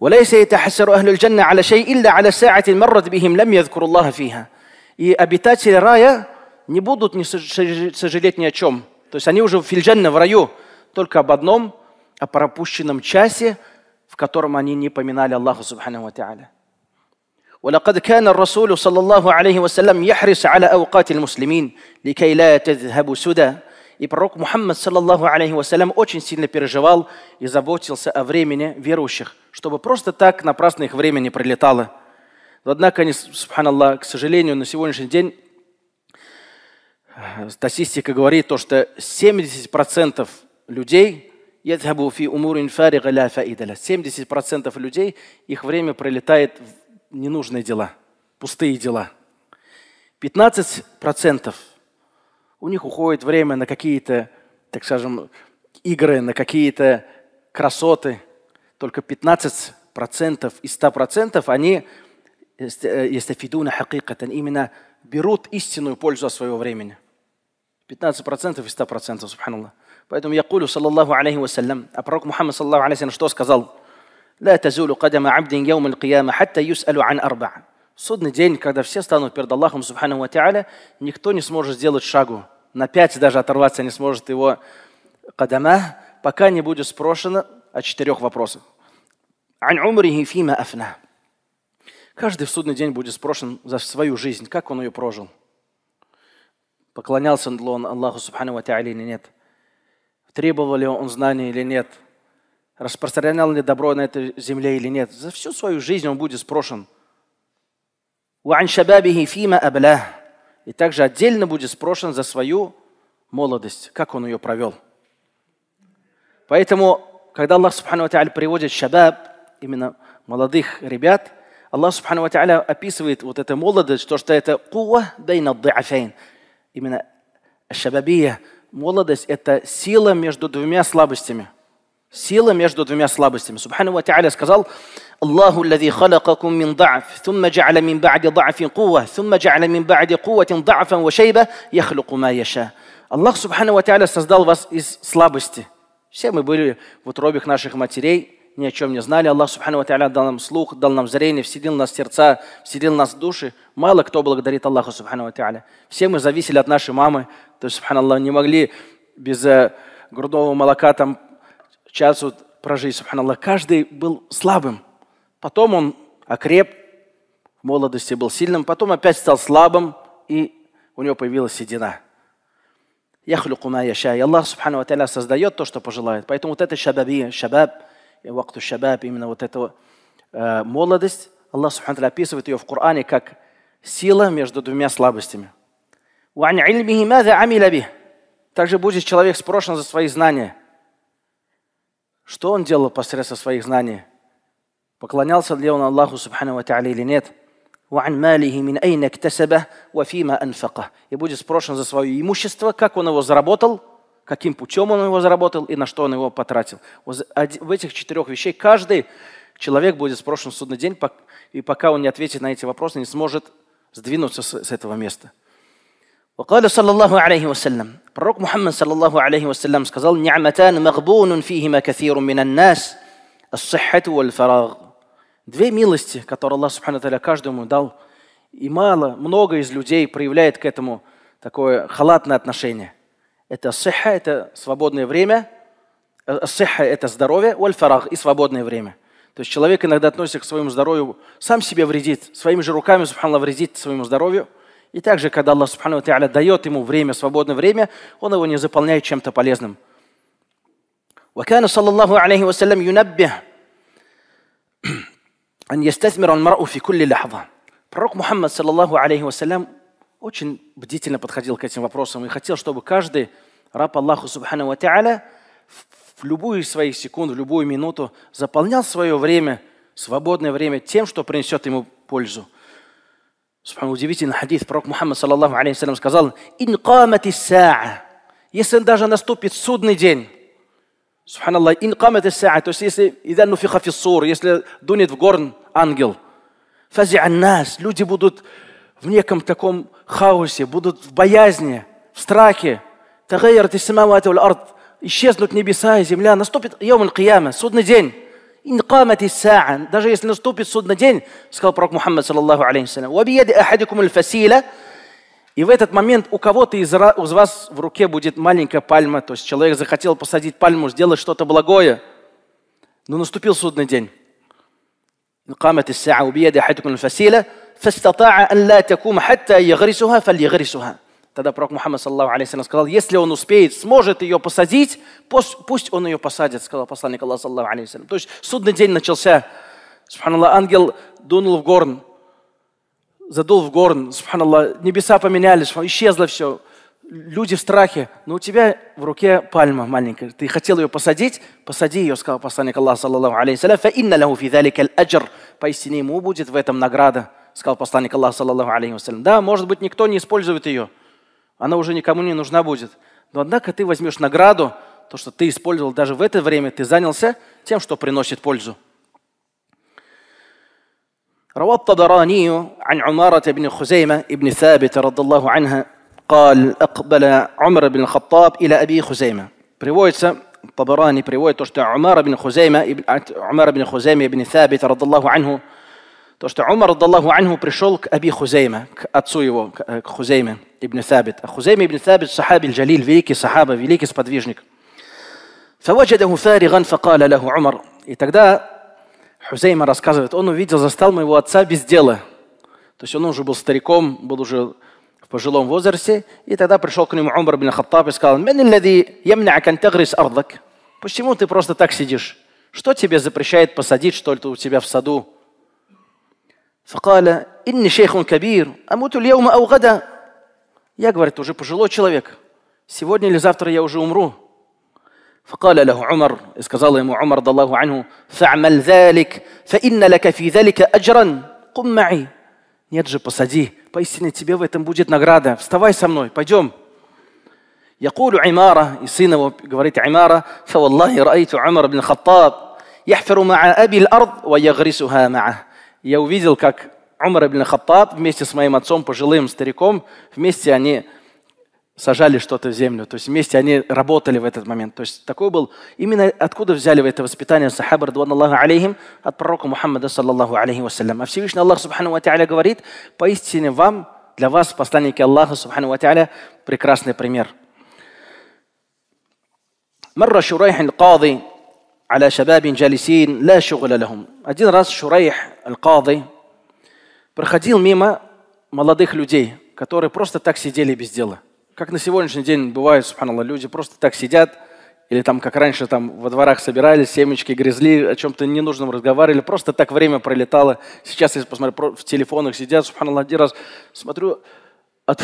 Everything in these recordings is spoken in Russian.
وليس يتحسر أهل الجنة على شيء إلا على ساعة مرت بهم لم يذكروا الله فيها أبيتاتي راية نبودت سجلت ни то есть они уже في الجنة в только об одном о пропущенном часе в котором они не поминали الله سبحانه وتعالى ولقد كان الرسول صلى الله عليه وسلم يحرص على أوقات المسلمين لكي لا تذهب سُدًى И пророк Мухаммад, саллаллаху алейхи вассалям, очень сильно переживал и заботился о времени верующих, чтобы просто так напрасно их время не прилетало. Но однако они, субханаллах, к сожалению, на сегодняшний день э, статистика говорит то, что 70% людей 70% людей, их время пролетает в ненужные дела, пустые дела. 15% у них уходит время на какие-то, так скажем, игры, на какие-то красоты. Только 15% из 100% они э, ястафидуна хакикатан, именно берут истинную пользу от своего времени. 15% из 100%, субханаллах. Поэтому я кулю, саллаллаху алейхи вассалям, а пророк Мухаммад, саллаллаху алейхи вассалям, что сказал? لا تزول قدم عبد يوم القيامة حتى يسأل عن أربعة" судный день, когда все станут перед Аллахом, субхану ва никто не сможет сделать шагу. На пять даже оторваться не сможет его кадама, пока не будет спрошено о четырех вопросах. Ан умрихи фима афна. Каждый в судный день будет спрошен за свою жизнь, как он ее прожил. Поклонялся ли он Аллаху Субхану Ва или нет. Требовал ли он знания или нет. Распространял ли добро на этой земле или нет. За всю свою жизнь он будет спрошен – и также отдельно будет спрошен за свою молодость, как он ее провел. Поэтому, когда Аллах Субхану приводит шабаб, именно молодых ребят, Аллах Субхану описывает вот эту молодость, то, что это кува бейна да'афейн. Именно шабабия, молодость – это сила между двумя слабостями – Сила между двумя слабостями. Субхану ва Та'аля сказал, Аллаху الذي خلقكم من ضعف ثم جعل من بعد ضعف قوة ثم جعل من بعد قوة ضعفا وشيبة يخلق ما يشاء. Аллах Субхану ва Та'аля создал вас из слабости. Все мы были в утробах наших матерей, ни о чем не знали. Аллах Субхану ва Та'аля дал нам слух, дал нам зрение, вселил нас сердца, вселил нас души. Мало кто благодарит Аллаха Субхану ва Та'аля. Все мы зависели от нашей мамы. То есть, Субханаллах, не могли без э, грудного молока там Сейчас вот про жизнь, субханаллах, каждый был слабым. Потом он окреп, в молодости был сильным, потом опять стал слабым, и у него появилась седина. Яхлюку ма яша. И Аллах, субхану создает то, что пожелает. Поэтому вот это шабаби, шабаб, вакту шабаб, именно вот эта э, молодость, Аллах, субхану описывает ее в Коране как сила между двумя слабостями. Также будет человек спрошен за свои знания. Что он делал посредством своих знаний? Поклонялся ли он Аллаху Субхану Ва Та'али или нет? وعن ماله من أين اكتسبه وفيما أنفقه. И будет спрошен за свое имущество, как он его заработал, каким путем он его заработал и на что он его потратил. В этих четырех вещей каждый человек будет спрошен в судный день, и пока он не ответит на эти вопросы, не сможет сдвинуться с этого места. وقال صلى Пророк Мухаммад, саллаллаху алейхи вассалям, сказал, «Ни'матан магбунун фихима кафиру минан нас, ассихату валь фараг». Две милости, которые Аллах, субхану таля, каждому дал, и мало, много из людей проявляет к этому такое халатное отношение. Это ассиха, это свободное время, ассиха э, – это здоровье, валь фараг – и свободное время – то есть человек иногда относится к своему здоровью, сам себе вредит, своими же руками, субханаллах, вредит своему здоровью. И также, когда Аллах Субхану Тааля дает ему время, свободное время, он его не заполняет чем-то полезным. وكان صلى الله عليه وسلم ينبه أن يستثمر المرء في كل لحظة. Пророк Мухаммад, саллаллаху алейхи вассалям, очень бдительно подходил к этим вопросам и хотел, чтобы каждый раб Аллаха Субхану Ва Тааля в любую свои секунды, в любую минуту заполнял свое время, свободное время тем, что принесет ему пользу – Субхану, удивительный хадис. Пророк Мухаммад, саллаллаху алейхи сказал, ин «Инкамати саа». Если даже наступит судный день, Субханаллах, ин инкамат саа, то есть если идан нуфиха фиссур, если дунет в горн ангел, нас, люди будут в неком таком хаосе, будут в боязни, в страхе. Исчезнут небеса и земля, наступит яум аль судный день. قامت الساعة, даже если наступит судный день, сказал пророк Мухаммад, саллаллаху алейхи вабияди ахадикум аль-фасила, и в этот момент у кого-то из, из вас в руке будет маленькая пальма, то есть человек захотел посадить пальму, сделать что-то благое, но наступил судный день. قامت الساعة وبيد أحدكم الفسيلة فاستطاع أن لا تقوم حتى يغرسها فليغرسها Тогда пророк Мухаммад, саллаху алейхи сказал, если он успеет, сможет ее посадить, пусть, пусть он ее посадит, сказал посланник Аллаха, саллаху алейхи То есть судный день начался. Субханаллах, ангел дунул в горн, задул в горн, субханаллах, небеса поменялись, исчезло все. Люди в страхе, но у тебя в руке пальма маленькая. Ты хотел ее посадить, посади ее, сказал посланник Аллаха, саллаху алейхи салям. Поистине ему будет в этом награда, сказал посланник Аллаха, саллаху алейхи Да, может быть, никто не использует ее, она уже никому не нужна будет. Но однако ты возьмешь награду, то, что ты использовал даже в это время, ты занялся тем, что приносит пользу. روى الطبراني عن عمارة بن خزيمة بن ثابت رضي الله عنها قال أقبل عمر بن الخطاب إلى أبي خزيمة приводится Табарани приводит то, что Умар бин Хузейма, Умар бин Хузейма ибн Сабит, радаллаху анху, то, что Умар, Аллаху Анху, пришел к Аби Хузейма, к отцу его, э, к Хузейме ибн Сабит. А Хузейма ибн Сабит, сахабиль Джалиль, великий сахаба, великий сподвижник. فوجده فارغا فقال له عمر И тогда Хузейма рассказывает, он увидел, застал моего отца без дела. То есть он уже был стариком, был уже в пожилом возрасте. И тогда пришел к нему Умар бин Хаттаб и сказал, «Мен الذي يمنعك أن تغرس أرضك?» Почему ты просто так сидишь? Что тебе запрещает посадить что-то у тебя в саду? فقال إني شيخ كبير أموت اليوم أو غدا يا говорит уже пожилой человек сегодня или завтра я فقال له عمر сказал ему عمر رضي الله عنه فاعمل ذلك فإن لك في ذلك أجرا قم معي нет же посади поистине тебе в этом будет награда вставай يقول عمارة يصينا говорит عمارة فوالله رأيت عمر بن الخطاب يحفر مع أبي الأرض ويغرسها معه я увидел, как Умар ибн Хаттаб вместе с моим отцом, пожилым стариком, вместе они сажали что-то в землю. То есть вместе они работали в этот момент. То есть такой был... Именно откуда взяли это воспитание сахаба, радуаналлаху алейхим, от пророка Мухаммада, саллаллаху алейхи вассалям. А Всевышний Аллах, субхану ва говорит, поистине вам, для вас, посланники Аллаха, субхану ва прекрасный пример. مر شريح على شباب جالسين لا شغل لهم один раз Шурайх аль проходил мимо молодых людей, которые просто так сидели без дела. Как на сегодняшний день бывают, субханаллах, люди просто так сидят, или там, как раньше, там во дворах собирались, семечки грызли, о чем-то ненужном разговаривали, просто так время пролетало. Сейчас, если посмотрю, в телефонах сидят, субханаллах, один раз смотрю, от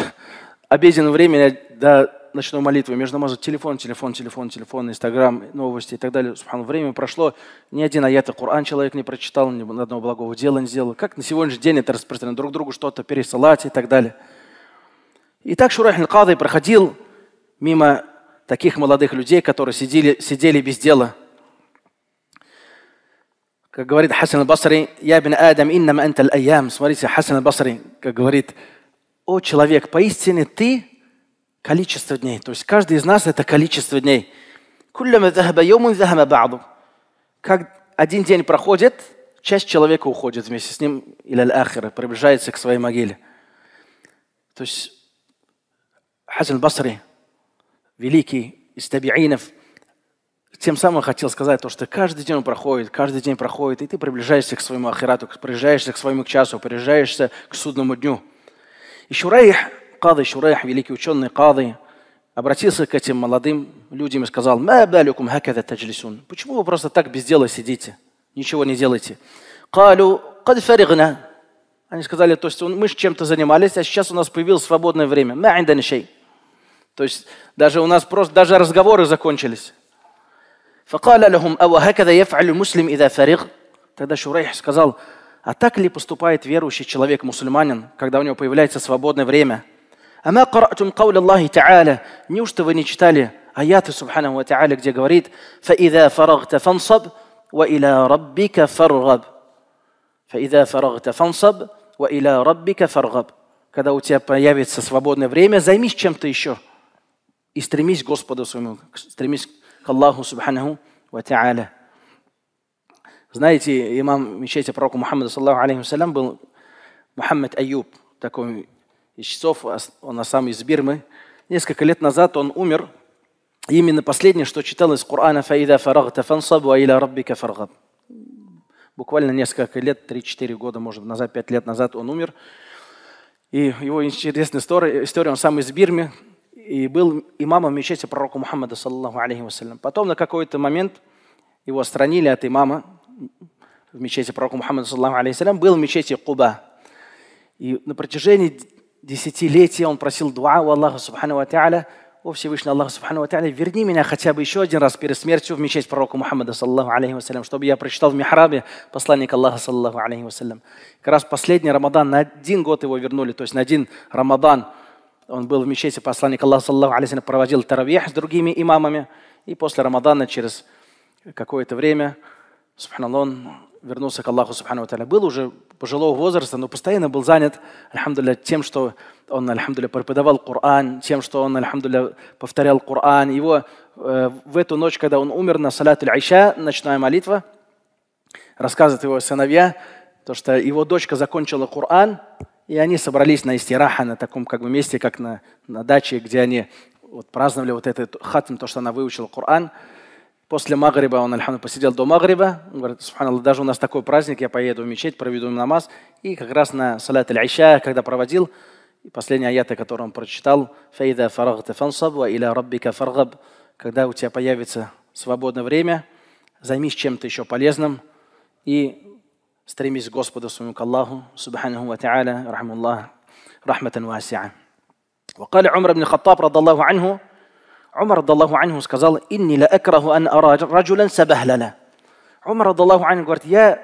обеденного времени до ночной молитвы, между намазом телефон, телефон, телефон, телефон, Инстаграм, новости и так далее. Субхану, время прошло, ни один аят Коран человек не прочитал, ни одного благого дела не сделал. Как на сегодняшний день это распространено? Друг другу что-то пересылать и так далее. И так Шурайх Кады проходил мимо таких молодых людей, которые сидели, сидели без дела. Как говорит Хасан Аль-Басри, «Я бин Адам, иннам анта айям Смотрите, Хасан Аль-Басри, как говорит, «О человек, поистине ты – Количество дней. То есть каждый из нас – это количество дней. Как один день проходит, часть человека уходит вместе с ним, или аль-ахира, приближается к своей могиле. То есть Хасан Басри, великий из табиинов, тем самым хотел сказать то, что каждый день он проходит, каждый день проходит, и ты приближаешься к своему ахирату, приближаешься к своему часу, приближаешься к судному дню. И Шурайх Кады Шурейх, великий ученый Кады, обратился к этим молодым людям и сказал, «Мабалюкум хакада таджлисун». Почему вы просто так без дела сидите? Ничего не делаете. Калю, кад Они сказали, то есть мы чем-то занимались, а сейчас у нас появилось свободное время. Ма То есть даже у нас просто даже разговоры закончились. فقال لهم أو هكذا يفعل المسلم إذا فارغ Тогда Шурейх сказал, а так ли поступает верующий человек, мусульманин, когда у него появляется свободное время – أما قرأتم قول الله تعالى неужто вы не читали аяты Субхану Ва Та'аля, где говорит فإذا فرغت فانصب وإلى ربك فارغب فإذا فرغت فانصب وإلى ربك فارغب когда у тебя появится свободное время, займись чем-то еще и стремись к Господу своему, стремись к Аллаху Субханаху Ва Та'аля. Знаете, имам мечети пророка Мухаммада, саллаху алейхи вассалям, был Мухаммад Аюб, такой часов а он а сам из Бирмы. Несколько лет назад он умер. И именно последнее, что читал из Корана «Фаида фарагта фансабу аиля раббика фаргаб». Буквально несколько лет, 3-4 года, может, назад, 5 лет назад он умер. И его интересная история, история он сам из Бирмы и был имамом мечети пророка Мухаммада, саллаху алейхи вассалям. Потом на какой-то момент его отстранили от имама в мечети пророка Мухаммада, саллаху алейхи вассалям, был в мечети Куба. И на протяжении десятилетия он просил дуа у Аллаха Субхану Ва о Всевышний Аллах Субхану Ва верни меня хотя бы еще один раз перед смертью в мечеть пророка Мухаммада, саллаху алейхи вассалям, чтобы я прочитал в Михрабе посланник Аллаха, саллаху алейхи вассалям. Как раз последний Рамадан, на один год его вернули, то есть на один Рамадан он был в мечети, посланник Аллаха, саллаху алейхи вассалям, проводил таравих с другими имамами, и после Рамадана через какое-то время, субханаллах, он вернулся к Аллаху Субхану Таля. Был уже пожилого возраста, но постоянно был занят, альхамдуля, тем, что он, альхамдуля, преподавал Коран, тем, что он, альхамдуля, повторял Коран. Его э, в эту ночь, когда он умер на салат аль-Айша, ночная молитва, рассказывают его сыновья, то, что его дочка закончила Коран, и они собрались на истираха, на таком как бы месте, как на, на даче, где они вот, праздновали вот этот хатм, то, что она выучила Коран. После Магриба он, Альхамду, посидел до Магриба. Он говорит, субханаллах, даже у нас такой праздник, я поеду в мечеть, проведу намаз. И как раз на салят аль-Айша, когда проводил, и последние аяты, которые он прочитал, «Фейда фарагта фансабва иля раббика фаргаб» когда у тебя появится свободное время, займись чем-то еще полезным и стремись к Господу своему, к Аллаху, субханаху ва та'аля, рахмуллах, рахматан васи'а. وقال عمر بن الخطاب رضي الله عنه Umar radiallahu anhu сказал, «Инни ла акраху ан ара раджулян сабахлана». Умар рadiallahu анhu говорит, «Я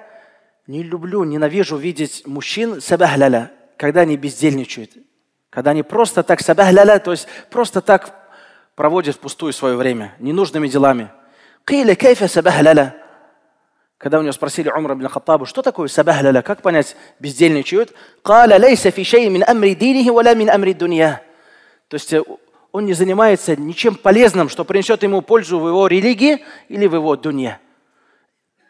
не люблю, ненавижу видеть мужчин сабахляля, когда они бездельничают, когда они просто так сабахляля, то есть просто так проводят впустую свое время, ненужными делами. Киля кайфа сабахляля. Когда у него спросили Умра бин Хаттабу, что такое сабахляля, как понять, бездельничают? Каля лейса фи шей мин амри динихи валя мин амри дунья. То есть он не занимается ничем полезным, что принесет ему пользу в его религии или в его дуне.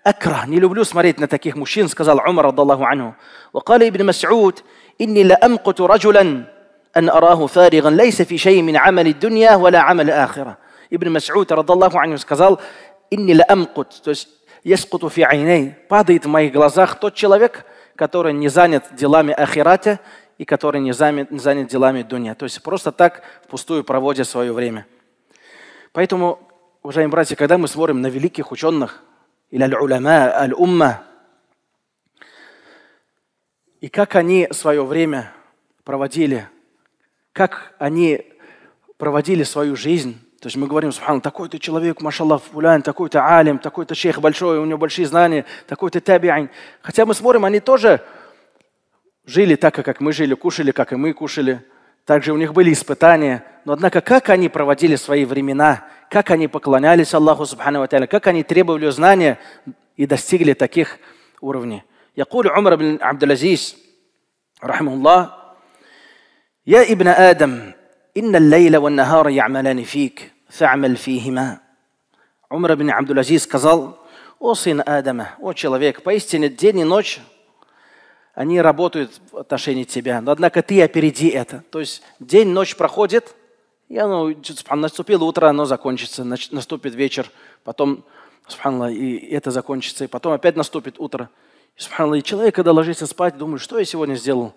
Акра, не люблю смотреть на таких мужчин, сказал Умар رضي الله عنه. وقال ابن مسعود إني لأمقت رجلا أن أراه فارغا ليس في شيء من عمل الدنيا ولا عمل الآخرة. Ибн Мас'уд رضي الله عنه сказал إني لأمقت то есть يسقط في عيني падает в моих глазах тот человек, который не занят делами ахирата и который не занят, не занят делами Дуня. То есть просто так впустую проводя свое время. Поэтому, уважаемые братья, когда мы смотрим на великих ученых, или аль-уляма, аль-умма, и как они свое время проводили, как они проводили свою жизнь, то есть мы говорим, субхан, такой-то человек, машаллах, фулян, такой-то алим, такой-то шейх большой, у него большие знания, такой-то табиань. Хотя мы смотрим, они тоже жили так, как мы жили, кушали, как и мы кушали. Также у них были испытания. Но однако, как они проводили свои времена, как они поклонялись Аллаху Субхану Ва как они требовали знания и достигли таких уровней. يقول عمر بن عبد العزيز رحمه الله يا ابن آدم إن الليل والنهار يعملان فيك فاعمل فيهما عمر بن عبد العزيز сказал О сын Адама, о человек, поистине день и ночь они работают в отношении тебя. Но однако ты опереди это. То есть день, ночь проходит, и оно, наступило утро, оно закончится, наступит вечер, потом, и это закончится, и потом опять наступит утро. И человек, когда ложится спать, думает, что я сегодня сделал,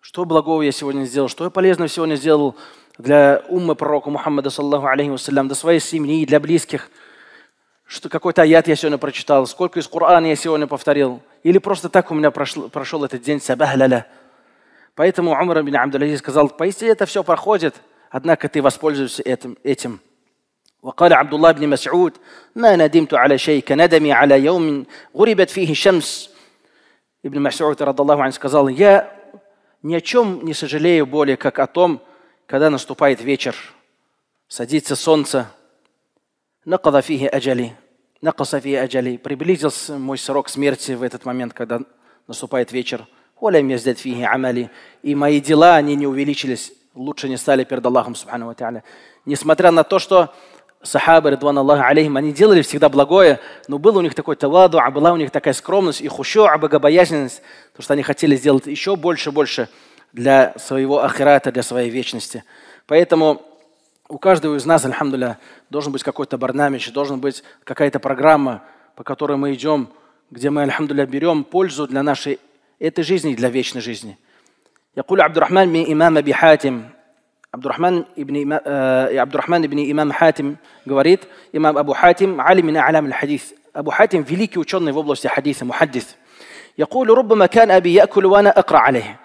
что благого я сегодня сделал, что я полезного сегодня сделал для уммы пророка Мухаммада, саллаху алейхи вассалям, для своей семьи, для близких – что какой-то аят я сегодня прочитал, сколько из Корана я сегодня повторил, или просто так у меня прошел, прошел этот день сабахляля. Поэтому Умар бин Абдул-Азиз сказал, поистине это все проходит, однако ты воспользуешься этим. этим. وقال عبد الله بن مسعود ما ندمت على شيء كندمي على يوم غربت فيه الشمس Ибн Мас'уд, рад Аллаху ан, сказал, я ни о чем не сожалею более, как о том, когда наступает вечер, садится солнце, Накада фихи аджали. Накаса фихи аджали. Приблизился мой срок смерти в этот момент, когда наступает вечер. Олям яздят фихи амали. И мои дела, они не увеличились. Лучше не стали перед Аллахом, субхану ва Несмотря на то, что сахабы, Редван Аллаха алейхим, они делали всегда благое, но был у них такой таваду, а была у них такая скромность и хущо, а богобоязненность, потому что они хотели сделать еще больше, больше для своего ахирата, для своей вечности. Поэтому у каждого из нас, альхамдуля, должен быть какой-то барнамич, должен быть какая-то программа, по которой мы идем, где мы, альхамдуля, берем пользу для нашей этой жизни и для вечной жизни. يقول عبد الرحمن Имам إمام Хатим حاتم عبد الرحمن ابن عبد الرحمن ابن إمام حاتم говорит إمام أبو حاتم عالم من أعلام الحديث أبو حاتم великий ученый в области хадиса, محدث يقول ربما كان Аби يأكل وأنا أقرأ عليه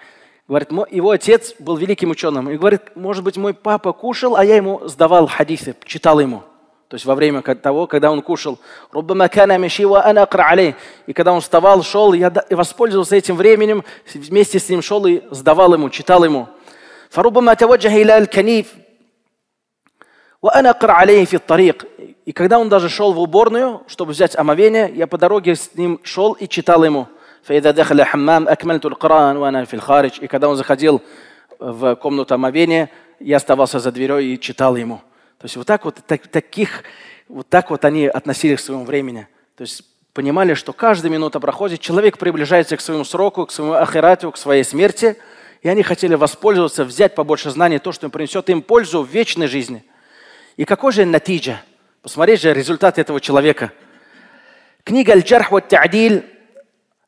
Говорит, его отец был великим ученым. И говорит, может быть, мой папа кушал, а я ему сдавал хадисы, читал ему. То есть во время того, когда он кушал. И когда он вставал, шел, я воспользовался этим временем, вместе с ним шел и сдавал ему, читал ему. И когда он даже шел в уборную, чтобы взять омовение, я по дороге с ним шел и читал ему – فإذا دخل حمام أكملت القرآن وأنا في الخارج. И когда он заходил в комнату омовения, я оставался за дверью и читал ему. То есть вот так вот, так, таких, вот так вот они относились к своему времени. То есть понимали, что каждая минута проходит, человек приближается к своему сроку, к своему ахирату, к своей смерти, и они хотели воспользоваться, взять побольше знаний, то, что им принесет им пользу в вечной жизни. И какой же натиджа? Посмотреть же результат этого человека. Книга «Аль-Джарх вот Та'диль»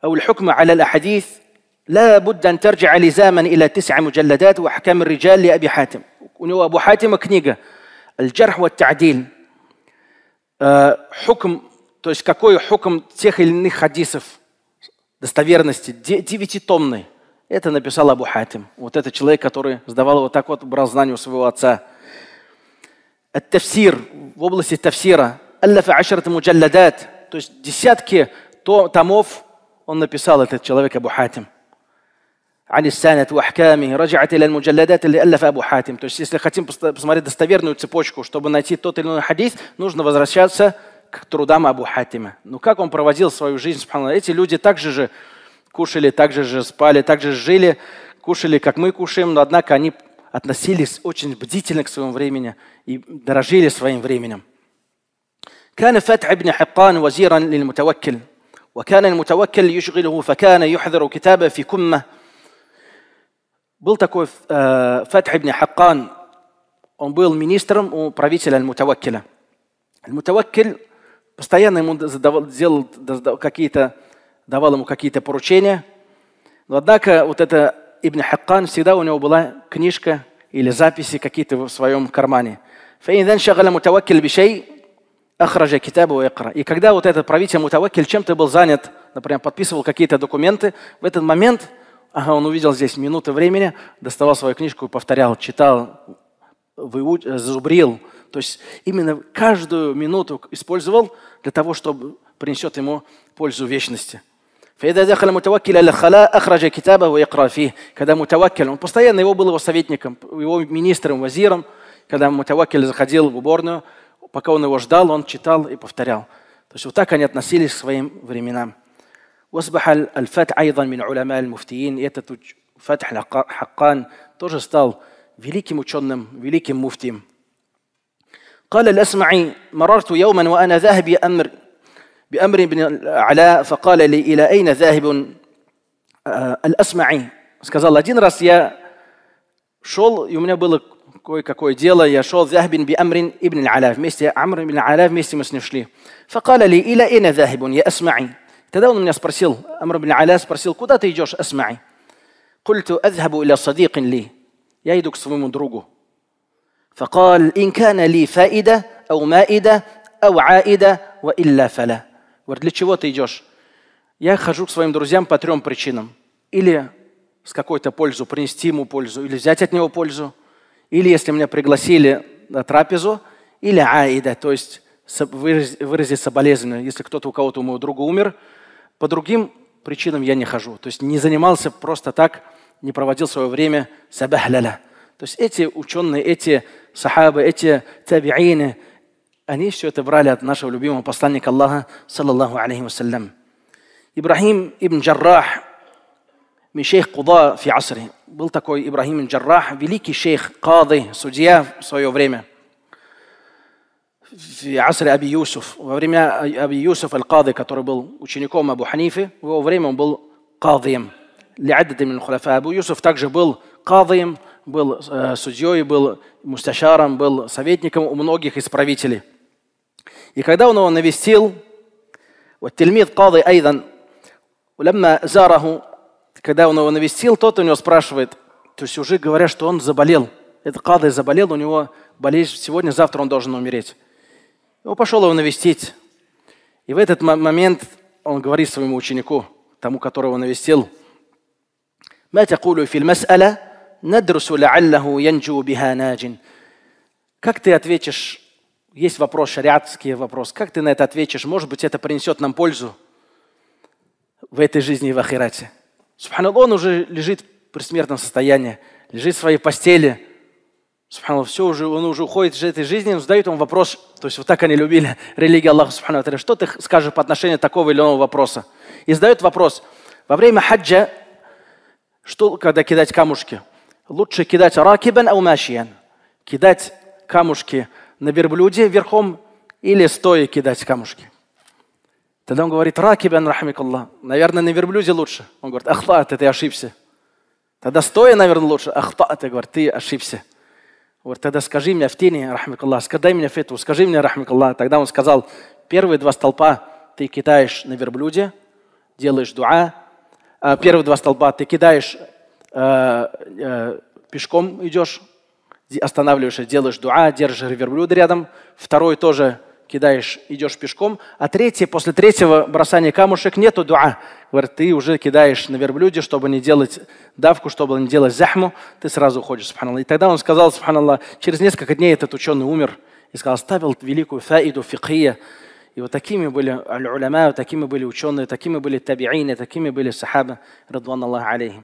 أو الحكم على الأحاديث لا بد أن ترجع لزاما إلى تسع مجلدات وأحكام الرجال لأبي حاتم وأبو حاتم книга الجرح والتعديل حكم то есть какой хукм тех или иных хадисов достоверности, девятитомный. Это написал Абу Хатим. Вот этот человек, который сдавал вот так вот, брал знания у своего отца. Ат-тафсир, в области тафсира. Аллафа ашарат муджалладат. То есть десятки томов он написал, этот человек, Абу Хатим. عن السنة وأحكامه رجعت إلى المجلدات اللي ألف أبو То есть, если хотим посмотреть достоверную цепочку, чтобы найти тот или иной хадис, нужно возвращаться к трудам Абу Хатима. Ну, как он проводил свою жизнь, эти люди также же кушали, также же спали, также жили, кушали, как мы кушаем, но однако они относились очень бдительно к своему времени и дорожили своим временем. كان فتح بن حقان وزيرا للمتوكل وكان المتوكل يشغله فكان يحذر كتابه في كمة بلتكو فتح э, حقان он был министром у правителя аль المتوكل постоянно ему задавал, делал какие-то, давал ему какие-то поручения. Но однако вот это Ибн Хаккан, всегда у него была книжка или записи какие-то в своем кармане. فإن انشغل متوكل بشيء ахраджа китабу икра. И когда вот этот правитель Мутавакиль чем-то был занят, например, подписывал какие-то документы, в этот момент он увидел здесь минуты времени, доставал свою книжку и повторял, читал, выуч... Э, То есть именно каждую минуту использовал для того, чтобы принесет ему пользу вечности. Когда мутаваккель, он постоянно его был его советником, его министром, вазиром, когда мутаваккель заходил в уборную, пока он его ждал, он читал и повторял. То есть вот так они относились к своим временам. واصبح الفتح أيضا من علماء المفتيين и этот Фатх Хаккан тоже стал великим ученым, великим муфтием. قال الأسمعي مررت يوما وأنا ذاهب بأمر بأمر بن علاء فقال لي إلى أين ذاهب الأسمعي сказал один раз я шел и у меня было кое-какое дело, я шел ذهب амрин ибн العلاف вместе Амр ибн Аляв вместе мы с ним шли. فقال لي إلى أين ذاهب я أسمعي Тогда он меня спросил, Амр ибн Аля спросил, куда ты идешь, Асмаи? Культу азхабу или صديق ли? Я иду к своему другу. فقال إن كان لي فائدة أو مائدة аида, عائدة وإلا фала. Говорит, для чего ты идешь? Я хожу к своим друзьям по трем причинам. Или с какой-то пользу, принести ему пользу, или взять от него пользу, Или если меня пригласили на трапезу, или аида, то есть выразить соболезнование, если кто-то у кого-то у моего друга умер. По другим причинам я не хожу. То есть не занимался просто так, не проводил свое время сабахляля. То есть эти ученые, эти сахабы, эти табиины, они все это брали от нашего любимого посланника Аллаха, саллаллаху алейхи вассалям. Ибрахим ибн Джаррах, мишейх Куда фи Асри. был такой Ибрагим Джаррах, великий шейх, кады, судья в свое время. В асре Аби Юсуф, во время Аби Юсуф Аль-Кады, который был учеником Абу Ханифи, в его время он был кадыем. Абу Юсуф также был кадыем, был судьей, был мусташаром, был советником у многих исправителей. И когда он его навестил, вот Тельмид Кады Айдан, ولما زاره когда он его навестил, тот у него спрашивает, то есть уже говорят, что он заболел. Это Кадай заболел, у него болезнь сегодня, завтра он должен умереть. Он пошел его навестить. И в этот момент он говорит своему ученику, тому, которого навестил, как ты ответишь, есть вопрос, шариатский вопрос, как ты на это ответишь? Может быть, это принесет нам пользу в этой жизни и в ахирате. Субханаллах, он уже лежит в предсмертном состоянии, лежит в своей постели. Субханаллах, все уже, он уже уходит из этой жизни, но задают ему вопрос, то есть вот так они любили религию Аллаха, субханаллах, что ты скажешь по отношению такого или иного вопроса? И задают вопрос. Во время хаджа, что, когда кидать камушки? Лучше кидать ракибан аумашиен, Кидать камушки на верблюде верхом или стоя кидать камушки. Тогда он говорит, ракибан рахмикаллах. Наверное, на верблюде лучше. Он говорит, ахтат, ты ошибся. Тогда стоя, наверное, лучше. Ахтат, ты говорит, ты ошибся. говорит, тогда скажи мне в тени, рахмикаллах, скажи мне фетву, скажи мне, рахмикаллах. Тогда он сказал, первые два столпа ты кидаешь на верблюде, делаешь дуа. А, первые два столба ты кидаешь, э, э, пешком идешь, останавливаешься, делаешь дуа, держишь верблюда рядом. Второй тоже – кидаешь, идешь пешком, а третье, после третьего бросания камушек нету дуа. Говорит, ты уже кидаешь на верблюде, чтобы не делать давку, чтобы не делать захму, ты сразу уходишь, субханаллах. И тогда он сказал, субханаллах, через несколько дней этот ученый умер и сказал, оставил великую фаиду фикхия. И вот такими были аль-уляма, такими были ученые, такими были табиины, такими были сахаба, радуан Аллах алейхим.